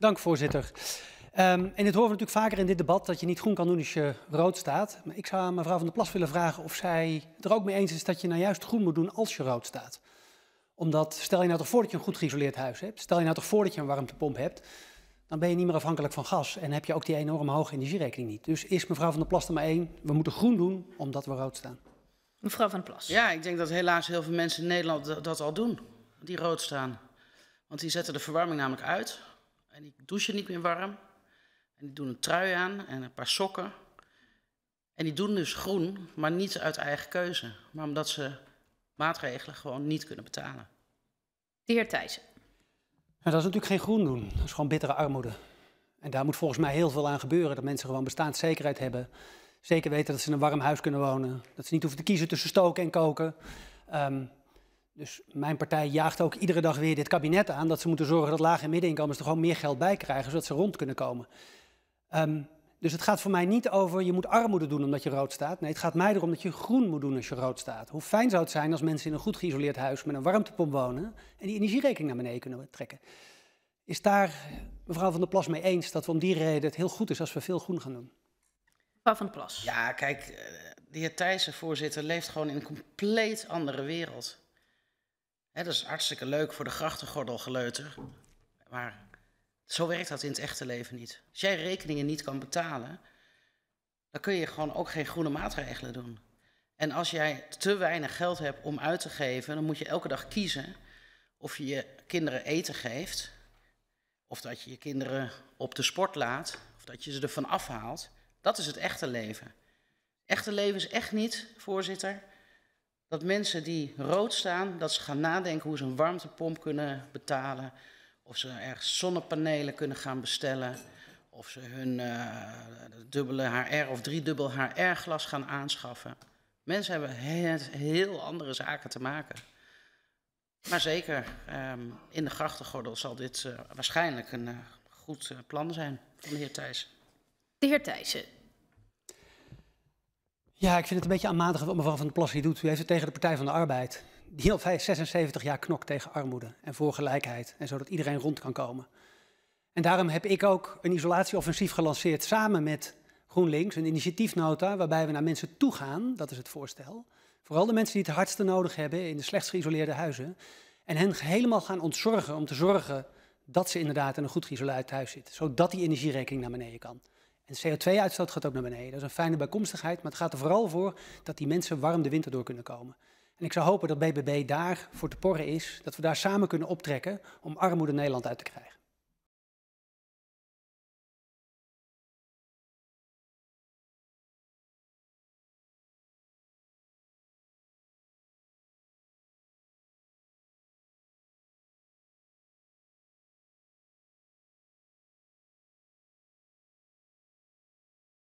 Dank, voorzitter. Um, en dit horen we natuurlijk vaker in dit debat, dat je niet groen kan doen als je rood staat. Maar ik zou mevrouw van der Plas willen vragen of zij er ook mee eens is dat je nou juist groen moet doen als je rood staat. Omdat, stel je nou toch voor dat je een goed geïsoleerd huis hebt, stel je nou toch voor dat je een warmtepomp hebt, dan ben je niet meer afhankelijk van gas en heb je ook die enorme hoge energierekening niet. Dus is mevrouw van der Plas er maar één, we moeten groen doen omdat we rood staan. Mevrouw van der Plas. Ja, ik denk dat helaas heel veel mensen in Nederland dat al doen, die rood staan. Want die zetten de verwarming namelijk uit en die douchen niet meer warm. En die doen een trui aan en een paar sokken. En die doen dus groen, maar niet uit eigen keuze. Maar omdat ze maatregelen gewoon niet kunnen betalen. De heer Thijssen. Nou, dat is natuurlijk geen groen doen. Dat is gewoon bittere armoede. En daar moet volgens mij heel veel aan gebeuren. Dat mensen gewoon bestaanszekerheid hebben. Zeker weten dat ze in een warm huis kunnen wonen. Dat ze niet hoeven te kiezen tussen stoken en koken. Um, dus mijn partij jaagt ook iedere dag weer dit kabinet aan dat ze moeten zorgen dat lage en middeninkomens er gewoon meer geld bij krijgen, zodat ze rond kunnen komen. Um, dus het gaat voor mij niet over je moet armoede doen omdat je rood staat. Nee, het gaat mij erom dat je groen moet doen als je rood staat. Hoe fijn zou het zijn als mensen in een goed geïsoleerd huis met een warmtepomp wonen en die energierekening naar beneden kunnen trekken. Is daar mevrouw Van der Plas mee eens dat we om die reden het heel goed is als we veel groen gaan doen? Mevrouw Van der Plas. Ja, kijk, eh, de heer Thijssen, voorzitter, leeft gewoon in een compleet andere wereld dat is hartstikke leuk voor de grachtengordelgeleuter. Maar zo werkt dat in het echte leven niet. Als jij rekeningen niet kan betalen, dan kun je gewoon ook geen groene maatregelen doen. En als jij te weinig geld hebt om uit te geven, dan moet je elke dag kiezen of je je kinderen eten geeft, of dat je je kinderen op de sport laat, of dat je ze ervan afhaalt. Dat is het echte leven. Echte leven is echt niet, voorzitter, dat mensen die rood staan, dat ze gaan nadenken hoe ze een warmtepomp kunnen betalen. Of ze ergens zonnepanelen kunnen gaan bestellen. Of ze hun uh, dubbele HR of driedubbel HR-glas gaan aanschaffen. Mensen hebben heel andere zaken te maken. Maar zeker, ehm, in de grachtengordel zal dit eh, waarschijnlijk een eh, goed plan zijn van de heer Thijs. De heer Thijssen, ja, ik vind het een beetje aanmatigend wat mevrouw Van der Plassie hier doet. U heeft het tegen de Partij van de Arbeid, die al 76 jaar knokt tegen armoede en voor gelijkheid. En zodat iedereen rond kan komen. En daarom heb ik ook een isolatieoffensief gelanceerd samen met GroenLinks. Een initiatiefnota waarbij we naar mensen toe gaan, dat is het voorstel. Vooral de mensen die het hardste nodig hebben in de slechtst geïsoleerde huizen. En hen helemaal gaan ontzorgen om te zorgen dat ze inderdaad in een goed geïsoleerd huis zitten. Zodat die energierekening naar beneden kan de CO2-uitstoot gaat ook naar beneden. Dat is een fijne bijkomstigheid, maar het gaat er vooral voor dat die mensen warm de winter door kunnen komen. En ik zou hopen dat BBB daar voor te porren is, dat we daar samen kunnen optrekken om armoede Nederland uit te krijgen.